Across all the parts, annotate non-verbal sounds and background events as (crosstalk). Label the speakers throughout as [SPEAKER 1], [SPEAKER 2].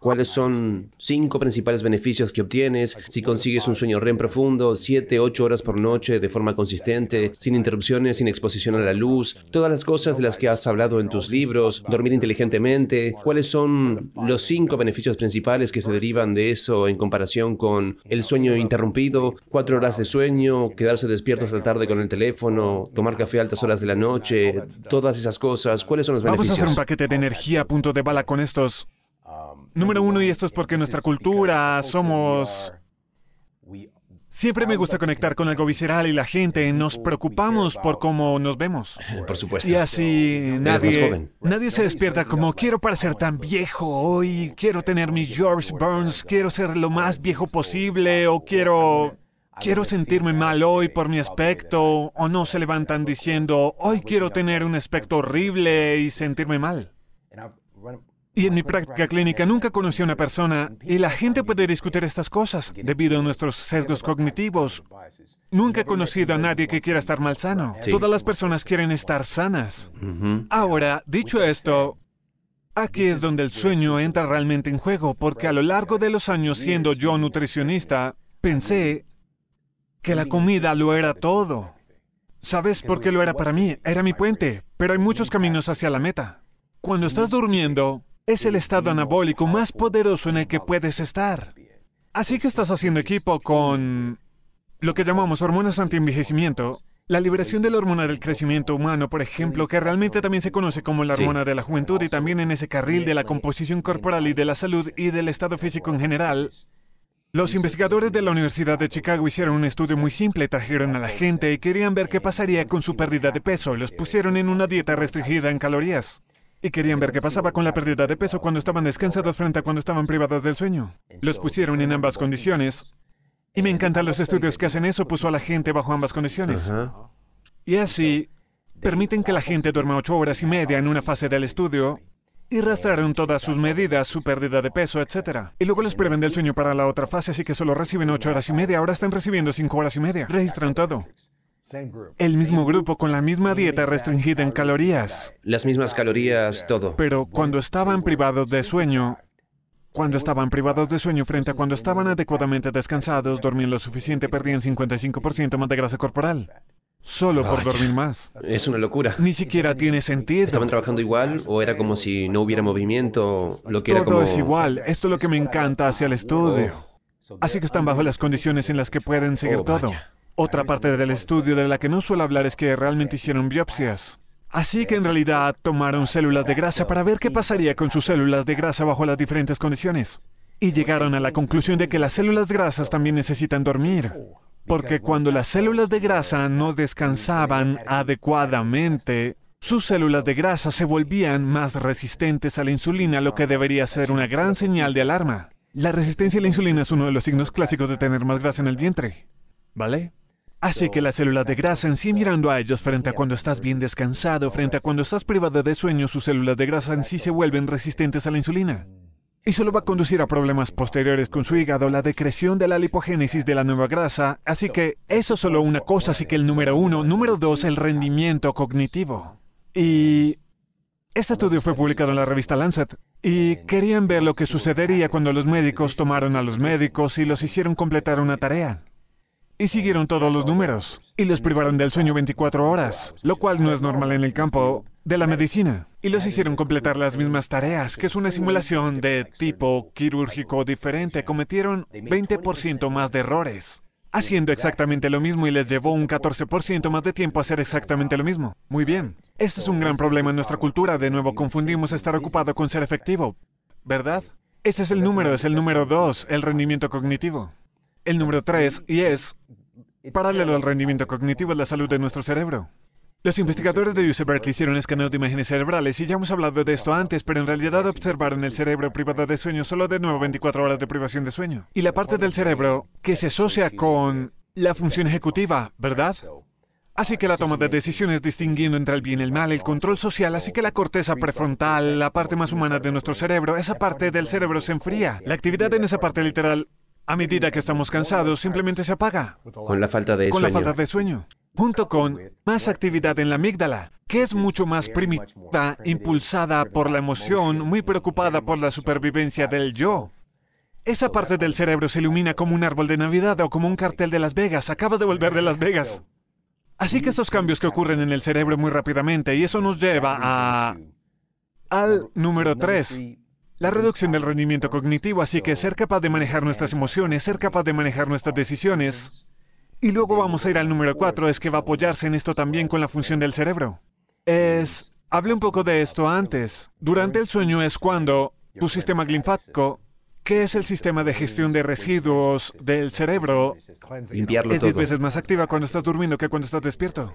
[SPEAKER 1] cuáles son cinco principales beneficios que obtienes si consigues un sueño REM profundo, siete, ocho horas por noche de forma consistente, sin interrupciones, sin exposición a la luz, todas las cosas de las que has hablado en tus libros, dormir inteligentemente, cuáles son los cinco beneficios principales que se derivan de eso en comparación con el sueño interrumpido, cuatro horas de sueño, quedarse despierto hasta tarde con el
[SPEAKER 2] teléfono, tomar café a altas horas de la noche, todas esas cosas, cuáles son los beneficios. Vamos a hacer un paquete de energía a punto de bala con estos Número uno, y esto es porque nuestra cultura somos... Siempre me gusta conectar con algo visceral y la gente nos preocupamos por cómo nos vemos.
[SPEAKER 1] (laughs) Por supuesto. Y
[SPEAKER 2] así nadie, se despierta como quiero para ser tan viejo hoy, quiero tener mi George Burns, quiero ser lo más viejo posible o quiero quiero sentirme mal hoy por mi aspecto, o no se levantan diciendo, hoy quiero tener un aspecto horrible y sentirme mal. Y en mi práctica clínica nunca conocí a una persona y la gente puede discutir estas cosas debido a nuestros sesgos cognitivos. Nunca he conocido a nadie que quiera estar mal sano. Todas las personas quieren estar sanas. Ahora, dicho esto, Aquí es donde el sueño entra realmente en juego, porque a lo largo de los años siendo yo nutricionista, pensé que la comida lo era todo. ¿Sabes por qué lo era para mí? Era mi puente, pero hay muchos caminos hacia la meta. Cuando estás durmiendo, es el estado anabólico más poderoso en el que puedes estar. Así que estás haciendo equipo con lo que llamamos hormonas antienvejecimiento, la liberación de la hormona del crecimiento humano, por ejemplo, que realmente también se conoce como la hormona de la juventud y también en ese carril de la composición corporal y de la salud y del estado físico en general, los investigadores de la Universidad de Chicago hicieron un estudio muy simple, trajeron a la gente y querían ver qué pasaría con su pérdida de peso. Los pusieron en una dieta restringida en calorías y querían ver qué pasaba con la pérdida de peso cuando estaban descansados frente a cuando estaban privados del sueño. Los pusieron en ambas condiciones. Y me encantan los estudios que hacen eso, puso a la gente bajo ambas condiciones. Y así, permiten que la gente duerma ocho horas y media en una fase del estudio y rastraron todas sus medidas, su pérdida de peso, etc. Y luego les prueben del sueño para la otra fase, así que solo reciben ocho horas y media, ahora están recibiendo cinco horas y media. Registran todo. El mismo grupo con la misma dieta restringida en calorías.
[SPEAKER 1] Las mismas calorías, todo.
[SPEAKER 2] Pero cuando estaban privados de sueño, cuando estaban privados de sueño frente a cuando estaban adecuadamente descansados, dormían lo suficiente, perdían 55% más de grasa corporal. Solo por dormir
[SPEAKER 1] más. Es una locura. Ni siquiera tiene sentido. ¿Estaban trabajando igual o era como si no hubiera movimiento? Lo que era como... es igual.
[SPEAKER 2] Esto es lo que me encanta hacia el estudio. Así que están bajo las condiciones en las que pueden seguir oh, todo. Otra parte del estudio de la que no suelo hablar es que realmente hicieron biopsias. Así que en realidad tomaron células de grasa para ver qué pasaría con sus células de grasa bajo las diferentes condiciones. Y llegaron a la conclusión de que las células grasas también necesitan dormir, porque cuando las células de grasa no descansaban adecuadamente, sus células de grasa se volvían más resistentes a la insulina, lo que debería ser una gran señal de alarma. La resistencia a la insulina es uno de los signos clásicos de tener más grasa en el vientre. ¿Vale? Así que las células de grasa en sí, mirando a ellos frente a cuando estás bien descansado, frente a cuando estás privado de sueño, sus células de grasa en sí se vuelven resistentes a la insulina. Y solo va a conducir a problemas posteriores con su hígado, la decreción de la lipogénesis de la nueva grasa, así que eso es solo una cosa, así que el número uno, número dos, el rendimiento cognitivo. Y... Este estudio fue publicado en la revista Lancet y querían ver lo que sucedería cuando los médicos tomaron a los médicos y los hicieron completar una tarea y siguieron todos los números y los privaron del sueño 24 horas, lo cual no es normal en el campo de la medicina. Y los hicieron completar las mismas tareas, que es una simulación de tipo quirúrgico diferente. Cometieron 20% más de errores haciendo exactamente lo mismo y les llevó un 14% más de tiempo a hacer exactamente lo mismo. Muy bien. Este es un gran problema en nuestra cultura. De nuevo, confundimos estar ocupado con ser efectivo, ¿verdad? Ese es el número, es el número dos, el rendimiento cognitivo. El número tres, y es paralelo al rendimiento cognitivo, de la salud de nuestro cerebro. Los investigadores de UC Berkeley hicieron escaneos de imágenes cerebrales y ya hemos hablado de esto antes, pero en realidad observaron el cerebro privado de sueño solo de nuevo 24 horas de privación de sueño. Y la parte del cerebro que se asocia con la función ejecutiva, ¿verdad? Así que la toma de decisiones distinguiendo entre el bien y el mal, el control social, así que la corteza prefrontal, la parte más humana de nuestro cerebro, esa parte del cerebro se enfría. La actividad en esa parte literal a medida que estamos cansados, simplemente se apaga.
[SPEAKER 1] Con la falta de Con la falta
[SPEAKER 2] de sueño. Junto con más actividad en la amígdala, que es mucho más primitiva, impulsada por la emoción, muy preocupada por la supervivencia del yo. Esa parte del cerebro se ilumina como un árbol de Navidad o como un cartel de Las Vegas. Acabas de volver de Las Vegas. Así que esos cambios que ocurren en el cerebro muy rápidamente, y eso nos lleva a... al número 3, la reducción del rendimiento cognitivo, así que ser capaz de manejar nuestras emociones, ser capaz de manejar nuestras decisiones. Y luego vamos a ir al número cuatro, es que va a apoyarse en esto también con la función del cerebro. Es... Hablé un poco de esto antes. Durante el sueño es cuando tu sistema linfático, que es el sistema de gestión de residuos del cerebro,
[SPEAKER 1] es diez veces
[SPEAKER 2] más activa cuando estás durmiendo que cuando estás despierto.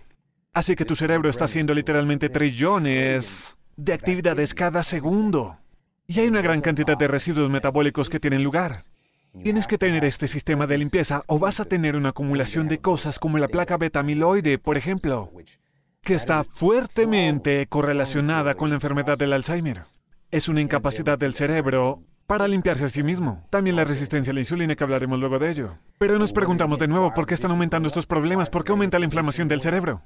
[SPEAKER 2] Así que tu cerebro está haciendo literalmente trillones de actividades cada segundo. Y hay una gran cantidad de residuos metabólicos que tienen lugar. Tienes que tener este sistema de limpieza o vas a tener una acumulación de cosas como la placa beta por ejemplo, que está fuertemente correlacionada con la enfermedad del Alzheimer. Es una incapacidad del cerebro para limpiarse a sí mismo. También la resistencia a la insulina, que hablaremos luego de ello. Pero nos preguntamos de nuevo, ¿por qué están aumentando estos problemas? ¿Por qué aumenta la inflamación del cerebro?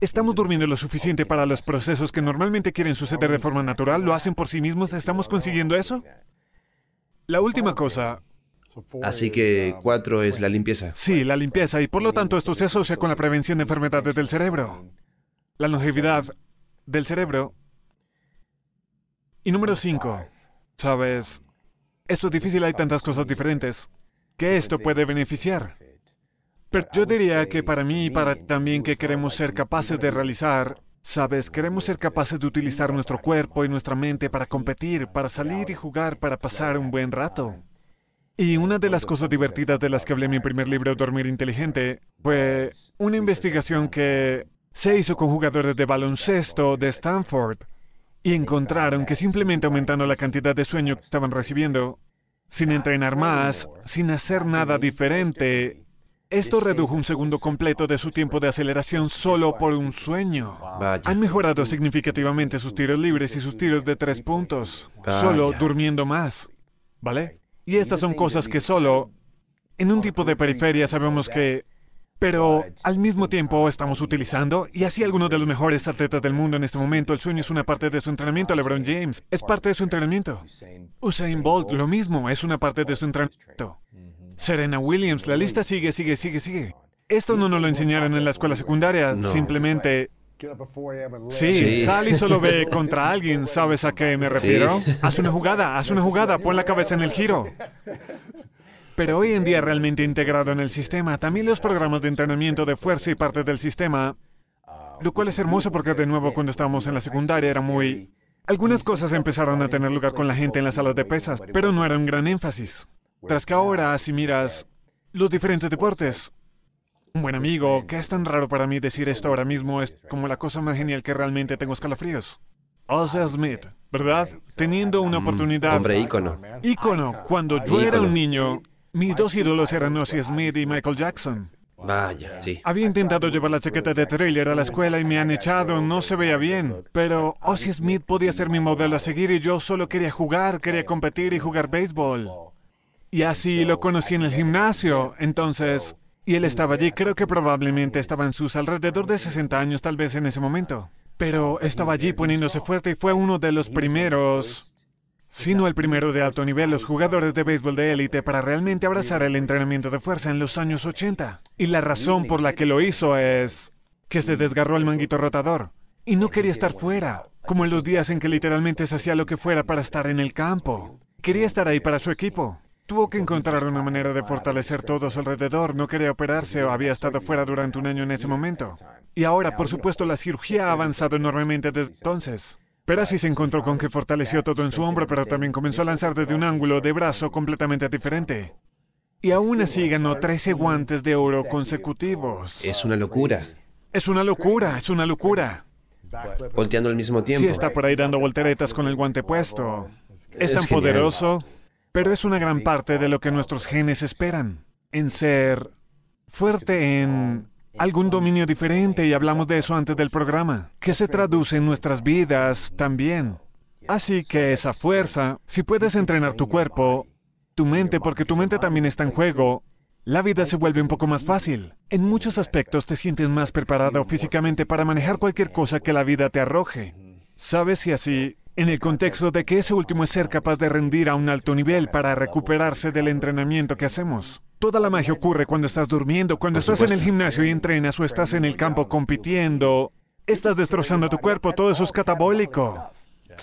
[SPEAKER 2] Estamos durmiendo lo suficiente para los procesos que normalmente quieren suceder de forma natural, lo hacen por sí mismos, ¿estamos consiguiendo eso? La última cosa...
[SPEAKER 1] Así que cuatro es la limpieza.
[SPEAKER 2] Sí, la limpieza, y por lo tanto esto se asocia con la prevención de enfermedades del cerebro, la longevidad del cerebro. Y número cinco, sabes, esto es difícil, hay tantas cosas diferentes, que esto puede beneficiar. Pero yo diría que para mí y para también que queremos ser capaces de realizar, sabes, queremos ser capaces de utilizar nuestro cuerpo y nuestra mente para competir, para salir y jugar, para pasar un buen rato. Y una de las cosas divertidas de las que hablé en mi primer libro, Dormir Inteligente, fue una investigación que se hizo con jugadores de baloncesto de Stanford y encontraron que simplemente aumentando la cantidad de sueño que estaban recibiendo, sin entrenar más, sin hacer nada diferente, esto redujo un segundo completo de su tiempo de aceleración solo por un sueño. Han mejorado significativamente sus tiros libres y sus tiros de tres puntos, solo durmiendo más. ¿Vale? Y estas son cosas que solo en un tipo de periferia sabemos que... Pero al mismo tiempo estamos utilizando, y así algunos de los mejores atletas del mundo en este momento, el sueño es una parte de su entrenamiento, LeBron James, es parte de su entrenamiento. Usain Bolt, lo mismo, es una parte de su entrenamiento. Serena Williams, la lista sigue, sigue, sigue, sigue. Esto no nos lo enseñaron en la escuela secundaria, simplemente... Sí, sal y solo ve (laughs) contra alguien, ¿sabes a qué me refiero? Haz una jugada, haz una jugada, pon la cabeza en el giro. Pero hoy en día realmente integrado en el sistema, también los programas de entrenamiento de fuerza y parte del sistema, lo cual es hermoso porque de nuevo cuando estábamos en la secundaria era muy... Algunas cosas empezaron a tener lugar con la gente en las salas de pesas, pero no era un gran énfasis. Tras que ahora, si miras los diferentes deportes, un buen amigo, que es tan raro para mí decir esto ahora mismo, es como la cosa más genial que realmente tengo escalofríos. Ozzy Smith, ¿verdad? Teniendo una mm, oportunidad. hombre ícono. Ícono. Cuando yo era un niño, mis dos ídolos eran Ozzy Smith y Michael Jackson. Vaya, sí. Había intentado llevar la chaqueta de trailer a la escuela y me han echado, no se veía bien. Pero Ozzy Smith podía ser mi modelo a seguir y yo solo quería jugar, quería competir y jugar béisbol. Y así lo conocí en el gimnasio. Entonces, y él estaba allí, creo que probablemente estaba en sus alrededor de 60 años, tal vez en ese momento. Pero estaba allí poniéndose fuerte y fue uno de los primeros, sino el primero de alto nivel, los jugadores de béisbol de élite para realmente abrazar el entrenamiento de fuerza en los años 80. Y la razón por la que lo hizo es que se desgarró el manguito rotador y no quería estar fuera, como en los días en que literalmente se hacía lo que fuera para estar en el campo. Quería estar ahí para su equipo. Tuvo que encontrar una manera de fortalecer todo a su alrededor. No quería operarse o había estado fuera durante un año en ese momento. Y ahora, por supuesto, la cirugía ha avanzado enormemente desde entonces. Pero así se encontró con que fortaleció todo en su hombro, pero también comenzó a lanzar desde un ángulo de brazo completamente diferente. Y aún así ganó 13 guantes de oro consecutivos.
[SPEAKER 1] Es una locura.
[SPEAKER 2] Es una locura, es una locura.
[SPEAKER 1] Volteando al mismo tiempo. Sí, está
[SPEAKER 2] por ahí dando volteretas con el guante puesto. Es tan poderoso. Pero es una gran parte de lo que nuestros genes esperan, en ser fuerte en algún dominio diferente, y hablamos de eso antes del programa, que se traduce en nuestras vidas también. Así que esa fuerza, si puedes entrenar tu cuerpo, tu mente, porque tu mente también está en juego, la vida se vuelve un poco más fácil. En muchos aspectos te sientes más preparado físicamente para manejar cualquier cosa que la vida te arroje. Sabes si así en el contexto de que ese último es ser capaz de rendir a un alto nivel para recuperarse del entrenamiento que hacemos. Toda la magia ocurre cuando estás durmiendo, cuando estás en el gimnasio y entrenas o estás en el campo compitiendo. Estás destrozando tu cuerpo, todo eso es catabólico.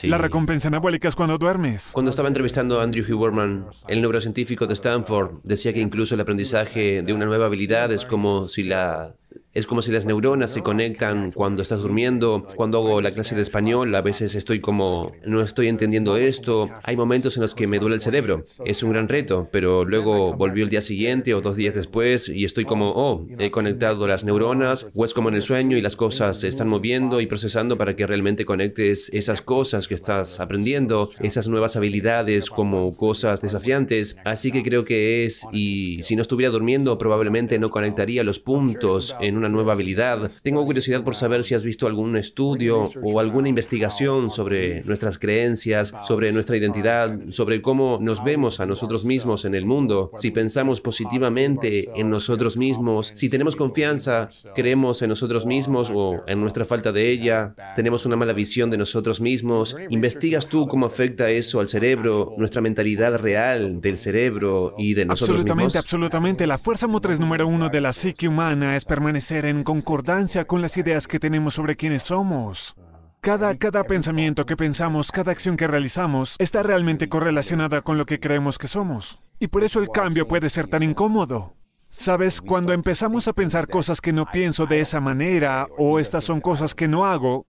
[SPEAKER 2] La recompensa anabólica es cuando duermes. Cuando estaba
[SPEAKER 1] entrevistando a Andrew Huberman, el neurocientífico de Stanford, decía que incluso el aprendizaje de una nueva habilidad es como si la es como si las neuronas se conectan cuando estás durmiendo, cuando hago la clase de español, a veces estoy como, no estoy entendiendo esto, hay momentos en los que me duele el cerebro, es un gran reto, pero luego volvió el día siguiente o dos días después y estoy como, oh, he conectado las neuronas, o es como en el sueño y las cosas se están moviendo y procesando para que realmente conectes esas cosas que estás aprendiendo, esas nuevas habilidades como cosas desafiantes, así que creo que es, y si no estuviera durmiendo probablemente no conectaría los puntos en un una nueva habilidad. Tengo curiosidad por saber si has visto algún estudio o alguna investigación sobre nuestras creencias, sobre nuestra identidad, sobre cómo nos vemos a nosotros mismos en el mundo, si pensamos positivamente en nosotros mismos, si tenemos confianza, creemos en nosotros mismos o en nuestra falta de ella, tenemos una mala visión de nosotros mismos. ¿Investigas tú cómo afecta eso al cerebro, nuestra mentalidad real del cerebro y de nosotros mismos? Absolutamente,
[SPEAKER 2] absolutamente. La fuerza motriz número uno de la psique humana es permanecer en concordancia con las ideas que tenemos sobre quiénes somos. Cada, cada pensamiento que pensamos, cada acción que realizamos, está realmente correlacionada con lo que creemos que somos. Y por eso el cambio puede ser tan incómodo. Sabes, cuando empezamos a pensar cosas que no pienso de esa manera o estas son cosas que no hago,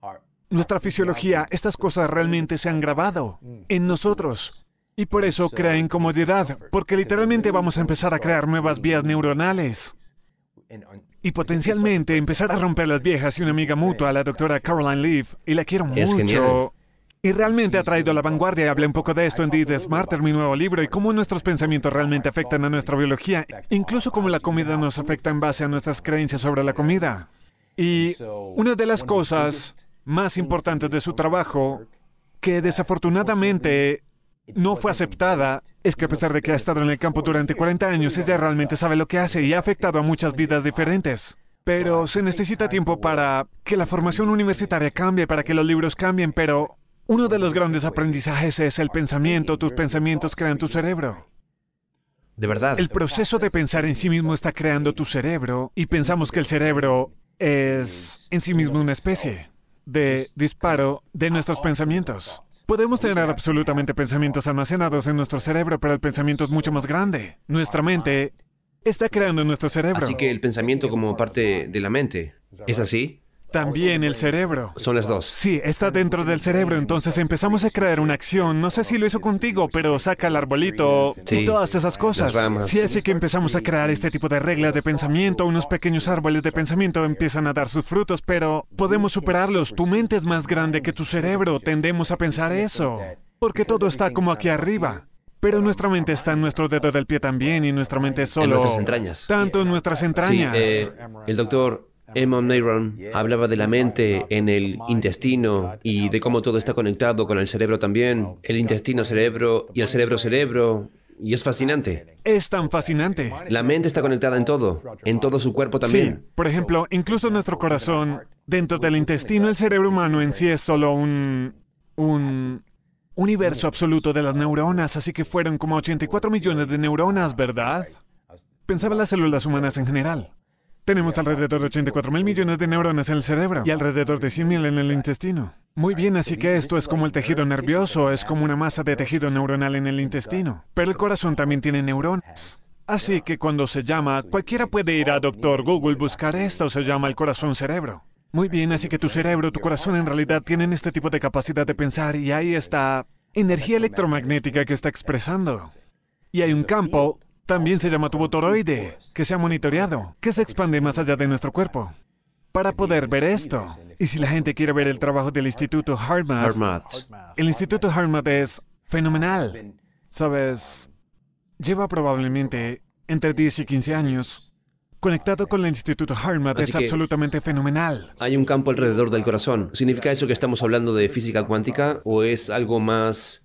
[SPEAKER 2] nuestra fisiología, estas cosas realmente se han grabado en nosotros. Y por eso crea incomodidad, porque literalmente vamos a empezar a crear nuevas vías neuronales. Y potencialmente empezar a romper las viejas y una amiga mutua, la doctora Caroline Leaf, y la quiero mucho. Y realmente ha traído a la vanguardia. y Hablé un poco de esto en The Smarter, mi nuevo libro, y cómo nuestros pensamientos realmente afectan a nuestra biología, incluso cómo la comida nos afecta en base a nuestras creencias sobre la comida. Y una de las cosas más importantes de su trabajo, que desafortunadamente no fue aceptada es que a pesar de que ha estado en el campo durante 40 años, ella realmente sabe lo que hace y ha afectado a muchas vidas diferentes. Pero se necesita tiempo para que la formación universitaria cambie, para que los libros cambien, pero uno de los grandes aprendizajes es el pensamiento, tus pensamientos crean tu cerebro. De verdad. El proceso de pensar en sí mismo está creando tu cerebro y pensamos que el cerebro es en sí mismo una especie de disparo de nuestros pensamientos. Podemos tener absolutamente pensamientos almacenados en nuestro cerebro, pero el pensamiento es mucho más grande. Nuestra mente está creando en nuestro cerebro. Así que
[SPEAKER 1] el pensamiento como parte de la mente, ¿es así?
[SPEAKER 2] También el cerebro. Son las dos. Sí, está dentro del cerebro, entonces empezamos a crear una acción. No sé si lo hizo contigo, pero saca el arbolito y todas esas cosas. Sí, así que empezamos a crear este tipo de reglas de pensamiento. Unos pequeños árboles de pensamiento empiezan a dar sus frutos, pero podemos superarlos. Tu mente es más grande que tu cerebro. Tendemos a pensar eso. Porque todo está como aquí arriba. Pero nuestra mente está en nuestro dedo del pie también y nuestra mente es solo... En nuestras entrañas. Tanto en nuestras entrañas. Sí, eh,
[SPEAKER 1] el doctor Emon Neyron hablaba de la mente en el intestino y de cómo todo está conectado con el cerebro también, el intestino-cerebro y el cerebro-cerebro. Y es fascinante. Es tan fascinante. La mente está conectada en todo, en todo su cuerpo también. Sí,
[SPEAKER 2] por ejemplo, incluso nuestro corazón, dentro del intestino, el cerebro humano en sí es solo un... un universo absoluto de las neuronas, así que fueron como 84 millones de neuronas, ¿verdad? Pensaba las células humanas en general. Tenemos alrededor de 84 mil millones de neuronas en el cerebro y alrededor de 100 mil en el intestino. Muy bien, así que esto es como el tejido nervioso, es como una masa de tejido neuronal en el intestino. Pero el corazón también tiene neuronas. Así que cuando se llama, cualquiera puede ir a Doctor Google, buscar esto, se llama el corazón cerebro. Muy bien, así que tu cerebro, tu corazón en realidad tienen este tipo de capacidad de pensar y ahí está energía electromagnética que está expresando. Y hay un campo también se llama tubo toroide, que se ha monitoreado, que se expande más allá de nuestro cuerpo, para poder ver esto. Y si la gente quiere ver el trabajo del Instituto HeartMath, el Instituto HeartMath es fenomenal. Sabes, lleva probablemente entre 10 y 15 años conectado con el Instituto Harvard. es absolutamente fenomenal.
[SPEAKER 1] Hay un campo alrededor del corazón. ¿Significa eso que estamos hablando de física cuántica o es algo más...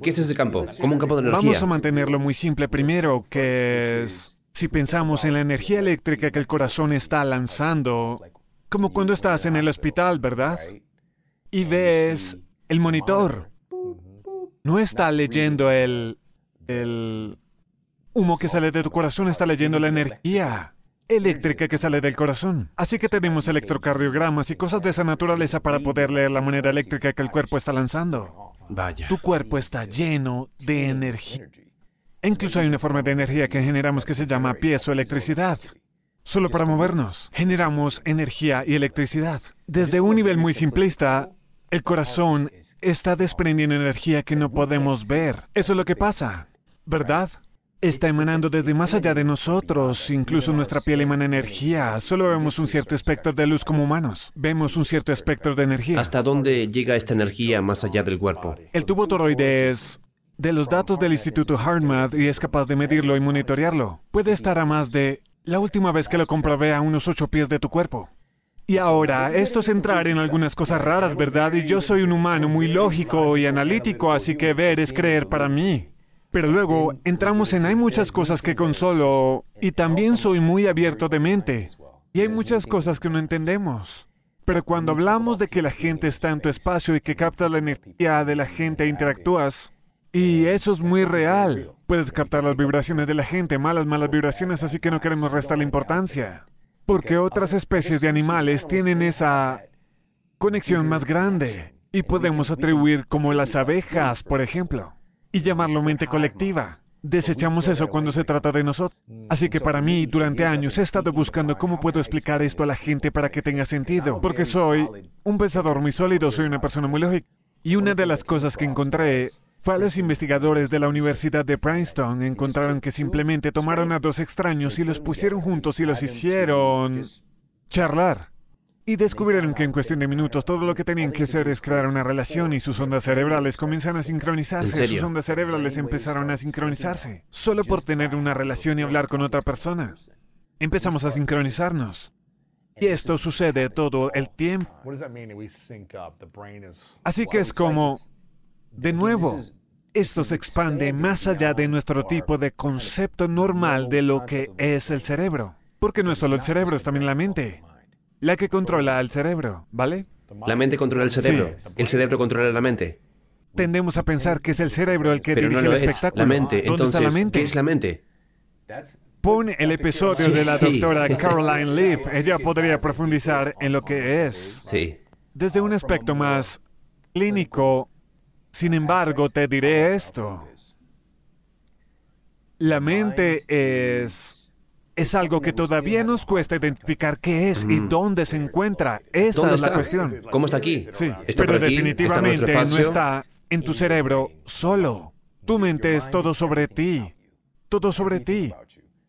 [SPEAKER 1] ¿Qué es ese campo? Como un campo de energía. Vamos a
[SPEAKER 2] mantenerlo muy simple primero, que es... Si pensamos en la energía eléctrica que el corazón está lanzando, como cuando estás en el hospital, ¿verdad? Y ves el monitor. No está leyendo el... el humo que sale de tu corazón, está leyendo la energía eléctrica que sale del corazón. Así que tenemos electrocardiogramas y cosas de esa naturaleza para poder leer la manera eléctrica que el cuerpo está lanzando. Vaya. Tu cuerpo está lleno de energía. Incluso hay una forma de energía que generamos que se llama piezoelectricidad. Solo para movernos, generamos energía y electricidad. Desde un nivel muy simplista, el corazón está desprendiendo energía que no podemos ver. Eso es lo que pasa, ¿verdad? está emanando desde más allá de nosotros, incluso nuestra piel emana energía, solo vemos un cierto espectro de luz como humanos,
[SPEAKER 1] vemos un cierto espectro de energía. ¿Hasta dónde llega esta energía más allá del cuerpo?
[SPEAKER 2] El tubo toroide es... de los datos del Instituto HeartMath y es capaz de medirlo y monitorearlo. Puede estar a más de... La última vez que lo comprobé a unos ocho pies de tu cuerpo. Y ahora, esto es entrar en algunas cosas raras, ¿verdad? Y yo soy un humano muy lógico y analítico, así que ver es creer para mí. Pero luego entramos en hay muchas cosas que consolo y también soy muy abierto de mente. Y hay muchas cosas que no entendemos. Pero cuando hablamos de que la gente está en tu espacio y que captas la energía de la gente e interactúas, y eso es muy real, puedes captar las vibraciones de la gente, malas, malas vibraciones, así que no queremos restar la importancia. Porque otras especies de animales tienen esa conexión más grande y podemos atribuir como las abejas, por ejemplo y llamarlo mente colectiva. Desechamos eso cuando se trata de nosotros. Así que para mí, durante años he estado buscando cómo puedo explicar esto a la gente para que tenga sentido, porque soy un pensador muy sólido, soy una persona muy lógica. Y una de las cosas que encontré fue a los investigadores de la Universidad de Princeton. Encontraron que simplemente tomaron a dos extraños y los pusieron juntos y los hicieron charlar y descubrieron que en cuestión de minutos todo lo que tenían que hacer es crear una relación y sus ondas cerebrales comienzan a sincronizarse. Sus ondas cerebrales empezaron a sincronizarse. Solo por tener una relación y hablar con otra persona. Empezamos a sincronizarnos. Y esto sucede todo el tiempo. Así que es como, de nuevo, esto se expande más allá de nuestro tipo de concepto normal de lo que es el cerebro. Porque no es solo el cerebro, es también la mente. La que controla al cerebro, ¿vale?
[SPEAKER 1] La mente controla el cerebro. El cerebro controla la mente.
[SPEAKER 2] Tendemos a pensar que es el cerebro el que dirige el espectáculo. La mente. ¿Dónde está la mente? ¿Qué es la mente? Pon el episodio de la doctora Caroline Leaf. Ella podría profundizar en lo que es. Sí. Desde un aspecto más clínico, sin embargo, te diré esto. La mente es es algo que todavía nos cuesta identificar qué es y mm. dónde se encuentra. Esa es la cuestión. ¿Cómo está aquí? Sí, ¿Está pero definitivamente no está en tu cerebro solo. Tu mente es todo sobre ti. Todo sobre ti.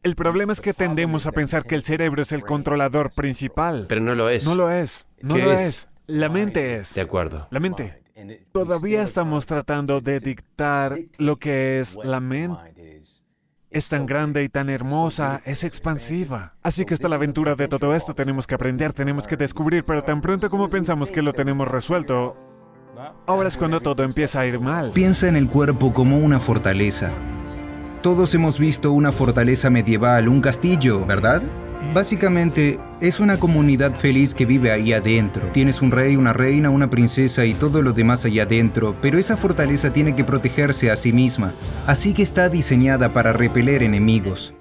[SPEAKER 2] El problema es que tendemos a pensar que el cerebro es el controlador principal.
[SPEAKER 1] Pero no lo es. No lo es. No lo es?
[SPEAKER 2] La mente es. De acuerdo. La mente. Todavía estamos tratando de dictar lo que es la mente. Es tan grande y tan hermosa, es expansiva. Así que está la aventura de todo esto, tenemos que aprender, tenemos que descubrir, pero tan pronto como pensamos que lo tenemos resuelto, ahora es cuando todo empieza a ir mal.
[SPEAKER 1] Piensa en el cuerpo como una fortaleza. Todos hemos visto una fortaleza medieval, un castillo, ¿verdad? Básicamente, es una comunidad feliz que vive ahí adentro. Tienes un rey, una reina, una princesa y todo lo demás allá adentro, pero esa fortaleza tiene que protegerse a sí misma, así que está diseñada para repeler enemigos.